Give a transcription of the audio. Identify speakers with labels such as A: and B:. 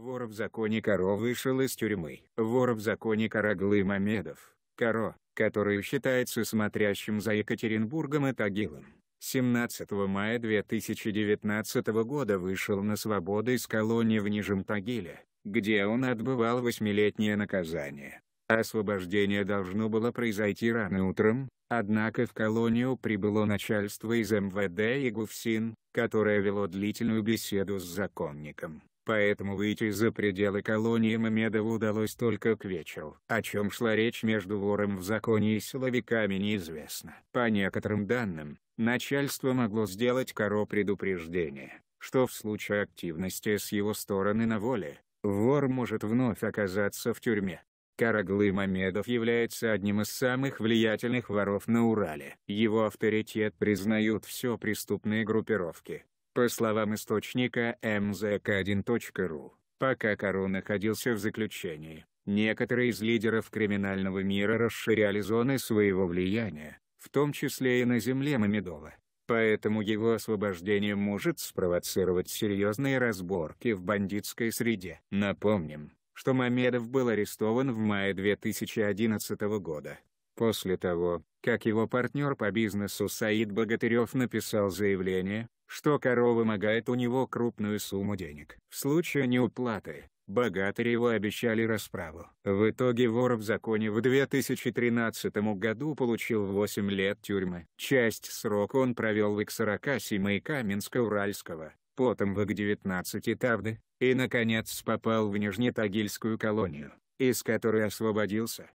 A: Вор в законе Каро вышел из тюрьмы. Вор в законе Караглы Мамедов, Коро, который считается смотрящим за Екатеринбургом и Тагилом, 17 мая 2019 года вышел на свободу из колонии в Нижем Тагиле, где он отбывал восьмилетнее наказание. Освобождение должно было произойти рано утром, однако в колонию прибыло начальство из МВД и ГУФСИН, которое вело длительную беседу с законником поэтому выйти за пределы колонии Мамедову удалось только к вечеру. О чем шла речь между вором в законе и силовиками неизвестно. По некоторым данным, начальство могло сделать Каро предупреждение, что в случае активности с его стороны на воле, вор может вновь оказаться в тюрьме. Караглы Мамедов является одним из самых влиятельных воров на Урале. Его авторитет признают все преступные группировки, по словам источника mzk1.ru, пока Каро находился в заключении, некоторые из лидеров криминального мира расширяли зоны своего влияния, в том числе и на земле Мамедова. Поэтому его освобождение может спровоцировать серьезные разборки в бандитской среде. Напомним, что Мамедов был арестован в мае 2011 года После того, как его партнер по бизнесу Саид Богатырев написал заявление, что корова вымогает у него крупную сумму денег. В случае неуплаты, Богатыреву обещали расправу. В итоге вор в законе в 2013 году получил 8 лет тюрьмы. Часть срока он провел в Иксаракасима и Каменско-Уральского, потом в Ик-19 Тавды, и наконец
B: попал в Нижнетагильскую колонию, из которой освободился,